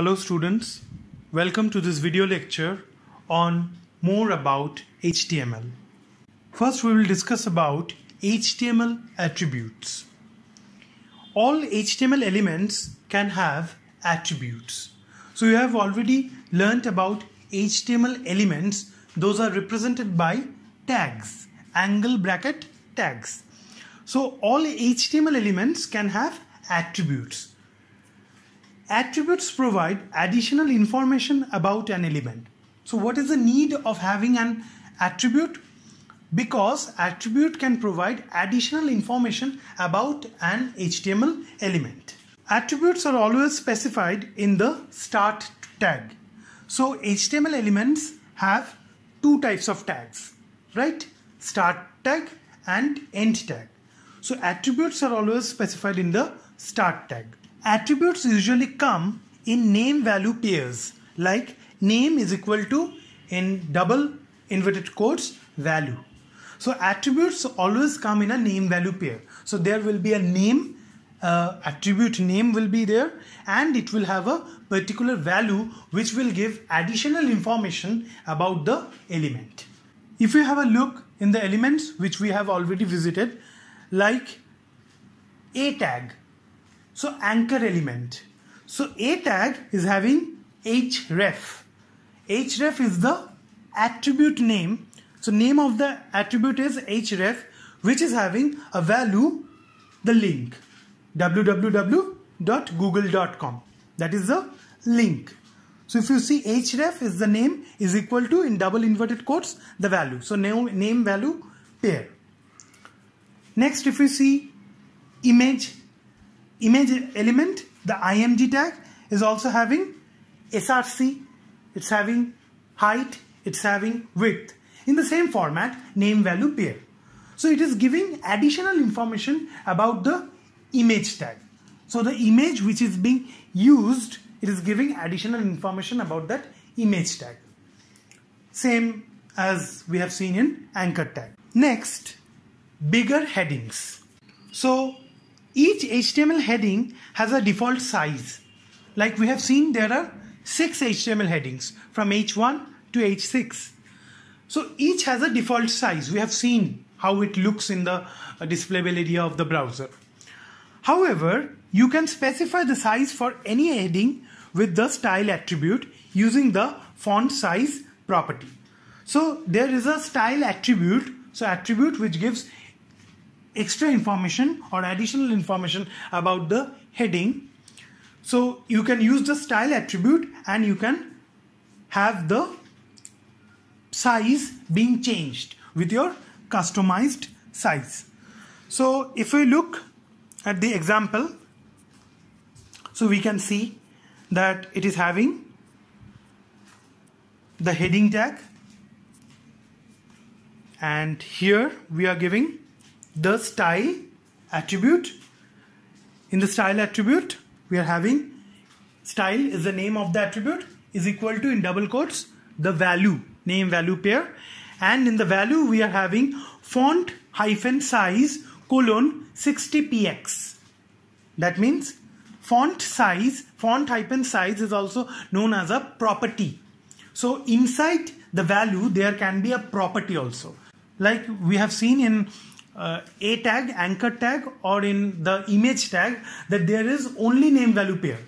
Hello students, welcome to this video lecture on more about HTML. First we will discuss about HTML attributes. All HTML elements can have attributes. So you have already learnt about HTML elements. Those are represented by tags, angle bracket tags. So all HTML elements can have attributes. Attributes provide additional information about an element. So what is the need of having an attribute? Because attribute can provide additional information about an HTML element. Attributes are always specified in the start tag. So HTML elements have two types of tags, right? Start tag and end tag. So attributes are always specified in the start tag. Attributes usually come in name value pairs like name is equal to in double inverted quotes value. So attributes always come in a name value pair. So there will be a name uh, attribute name will be there and it will have a particular value which will give additional information about the element. If you have a look in the elements which we have already visited like a tag so anchor element. So A tag is having href. href is the attribute name. So name of the attribute is href which is having a value the link www.google.com that is the link so if you see href is the name is equal to in double inverted quotes the value so name name value pair next if you see image image element the img tag is also having src it's having height it's having width in the same format name value pair so it is giving additional information about the image tag so the image which is being used it is giving additional information about that image tag same as we have seen in anchor tag next bigger headings so each HTML heading has a default size. Like we have seen, there are six HTML headings from H1 to H6. So each has a default size. We have seen how it looks in the uh, displayable area of the browser. However, you can specify the size for any heading with the style attribute using the font size property. So there is a style attribute, so attribute which gives extra information or additional information about the heading so you can use the style attribute and you can have the size being changed with your customized size so if we look at the example so we can see that it is having the heading tag and here we are giving the style attribute in the style attribute we are having style is the name of the attribute is equal to in double quotes the value name value pair and in the value we are having font hyphen size colon 60px that means font size font hyphen size is also known as a property so inside the value there can be a property also like we have seen in uh, a tag, anchor tag, or in the image tag that there is only name value pair.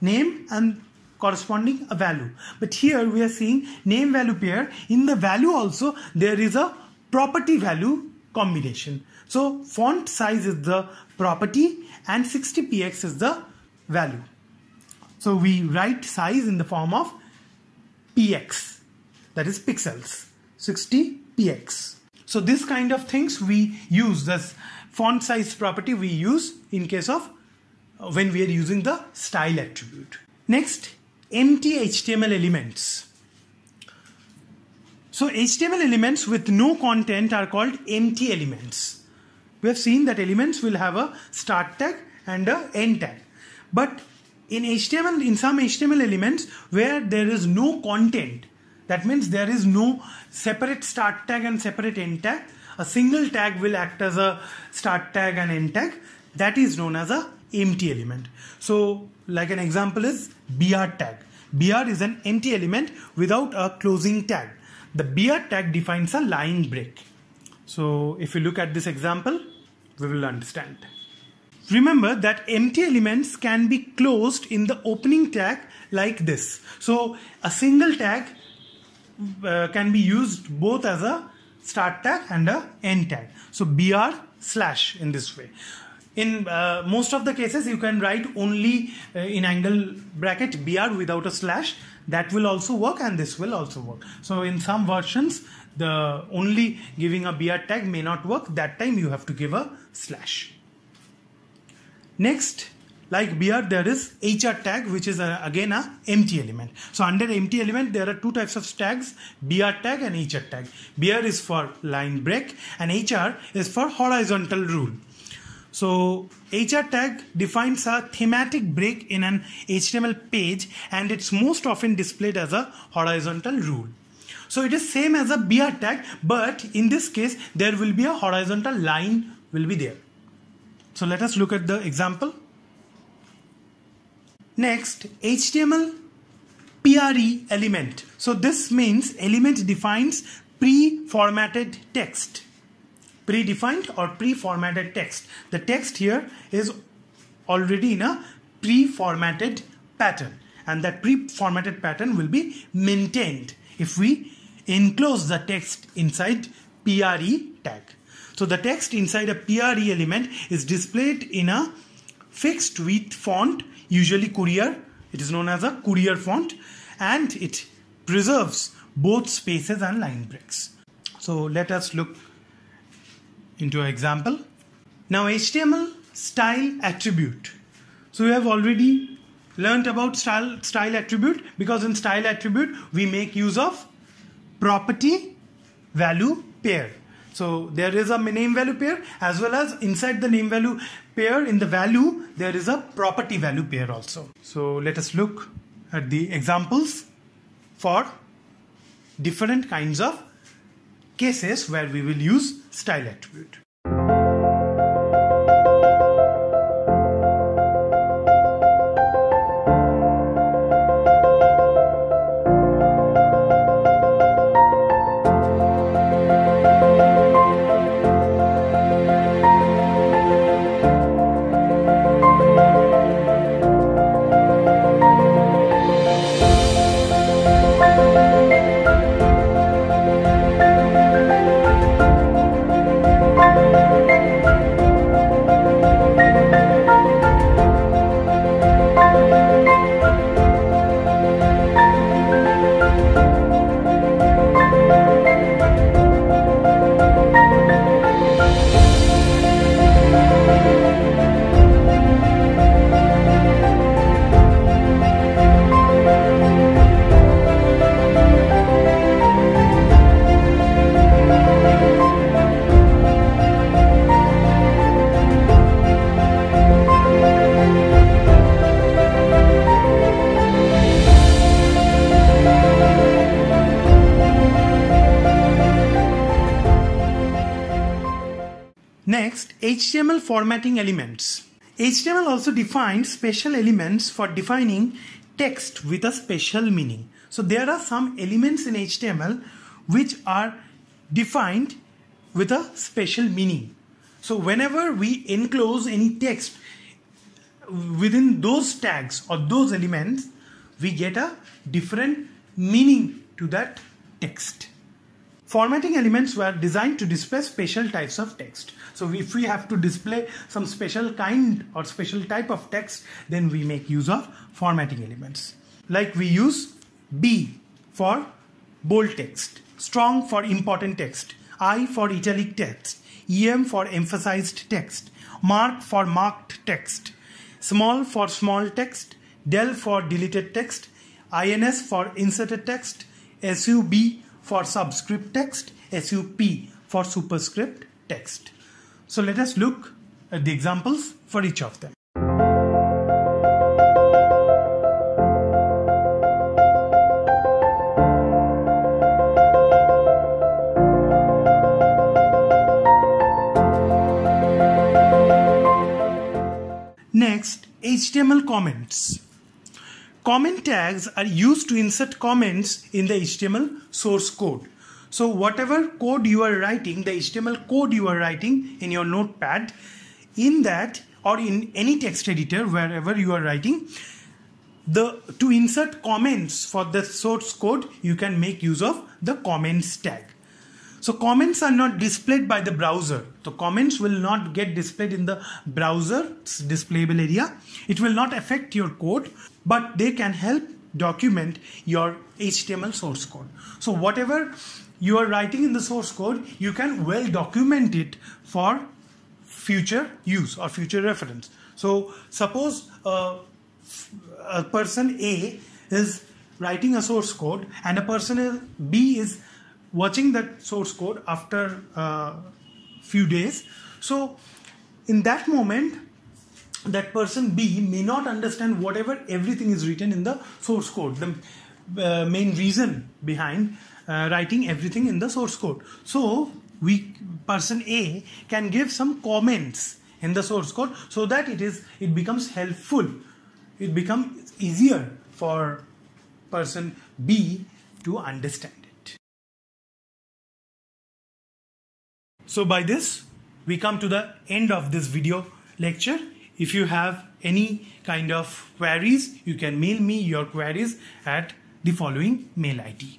Name and corresponding a value. But here we are seeing name value pair. In the value also, there is a property value combination. So font size is the property and 60px is the value. So we write size in the form of px that is pixels 60px. So this kind of things we use this font size property we use in case of uh, when we are using the style attribute. Next, empty HTML elements. So HTML elements with no content are called empty elements. We have seen that elements will have a start tag and a end tag. But in HTML, in some HTML elements where there is no content, that means there is no separate start tag and separate end tag. A single tag will act as a start tag and end tag. That is known as a empty element. So like an example is br tag. br is an empty element without a closing tag. The br tag defines a line break. So if you look at this example, we will understand. Remember that empty elements can be closed in the opening tag like this. So a single tag uh, can be used both as a start tag and a end tag. So br slash in this way. In uh, most of the cases, you can write only uh, in angle bracket br without a slash. That will also work and this will also work. So in some versions, the only giving a br tag may not work. That time you have to give a slash. Next, like br, there is hr tag which is a, uh, again a empty element so under empty element there are two types of tags br tag and hr tag br is for line break and hr is for horizontal rule so hr tag defines a thematic break in an html page and it's most often displayed as a horizontal rule so it is same as a br tag but in this case there will be a horizontal line will be there so let us look at the example Next, HTML PRE element. So this means element defines pre-formatted text. Predefined or pre-formatted text. The text here is already in a pre-formatted pattern and that pre-formatted pattern will be maintained if we enclose the text inside PRE tag. So the text inside a PRE element is displayed in a fixed width font, usually courier. It is known as a courier font and it preserves both spaces and line breaks. So let us look into an example. Now HTML style attribute. So we have already learnt about style, style attribute because in style attribute we make use of property value pair. So there is a name value pair as well as inside the name value pair in the value, there is a property value pair also. So let us look at the examples for different kinds of cases where we will use style attribute. HTML formatting elements. HTML also defines special elements for defining text with a special meaning. So there are some elements in HTML which are defined with a special meaning. So whenever we enclose any text within those tags or those elements, we get a different meaning to that text. Formatting elements were designed to display special types of text. So if we have to display some special kind or special type of text, then we make use of formatting elements. Like we use B for bold text, strong for important text, I for italic text, EM for emphasized text, mark for marked text, small for small text, del for deleted text, INS for inserted text, SUB for subscript text, SUP for superscript text. So let us look at the examples for each of them. Next, HTML comments. Comment tags are used to insert comments in the HTML source code. So whatever code you are writing, the HTML code you are writing in your notepad, in that or in any text editor wherever you are writing, the to insert comments for the source code, you can make use of the comments tag. So comments are not displayed by the browser. So comments will not get displayed in the browser's displayable area. It will not affect your code, but they can help document your HTML source code. So whatever you are writing in the source code, you can well document it for future use or future reference. So suppose uh, a person A is writing a source code and a person B is watching that source code after uh, few days so in that moment that person b may not understand whatever everything is written in the source code the uh, main reason behind uh, writing everything in the source code so we person a can give some comments in the source code so that it is it becomes helpful it becomes easier for person b to understand So by this, we come to the end of this video lecture. If you have any kind of queries, you can mail me your queries at the following mail ID.